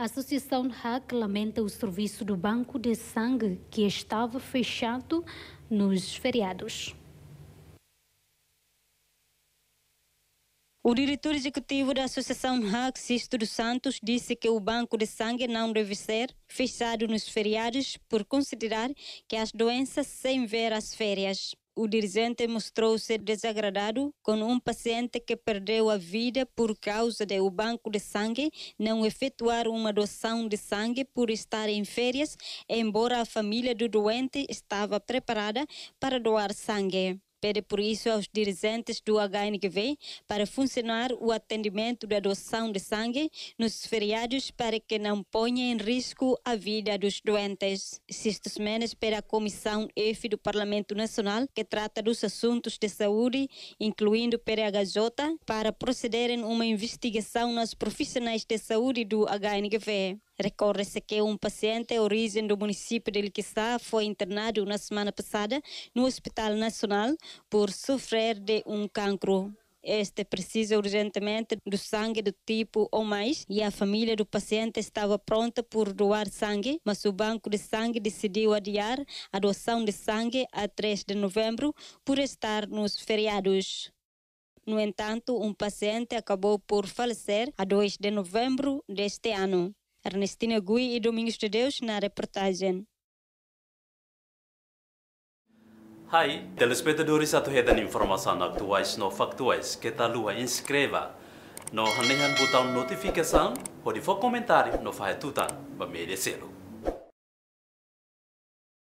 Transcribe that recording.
A Associação RAC lamenta o serviço do banco de sangue que estava fechado nos feriados. O diretor executivo da Associação RAC, Sisto dos Santos, disse que o banco de sangue não deve ser fechado nos feriados por considerar que as doenças sem ver as férias o dirigente mostrou-se desagradado com um paciente que perdeu a vida por causa de o banco de sangue não efetuar uma doação de sangue por estar em férias, embora a família do doente estava preparada para doar sangue. Pede por isso aos dirigentes do HNGV para funcionar o atendimento da doação de sangue nos feriados para que não ponha em risco a vida dos doentes. Sisto Menes para a Comissão F do Parlamento Nacional, que trata dos assuntos de saúde, incluindo PRHJ, para procederem uma investigação nos profissionais de saúde do HNGV. Recorre-se que um paciente, origem do município de Liquiçá, foi internado na semana passada no Hospital Nacional por sofrer de um cancro este precisa urgentemente do sangue do tipo ou mais e a família do paciente estava pronta por doar sangue, mas o banco de sangue decidiu adiar a doação de sangue a 3 de novembro por estar nos feriados. No entanto, um paciente acabou por falecer a 2 de novembro deste ano. Ernestina Gui e Domingos de Deus na reportagem. Hi, telespectadores atuhetan informação atuais não factuais que tal lua inscreva no hanehan botão notificação pode for comentário no fahetutan ba merecelo.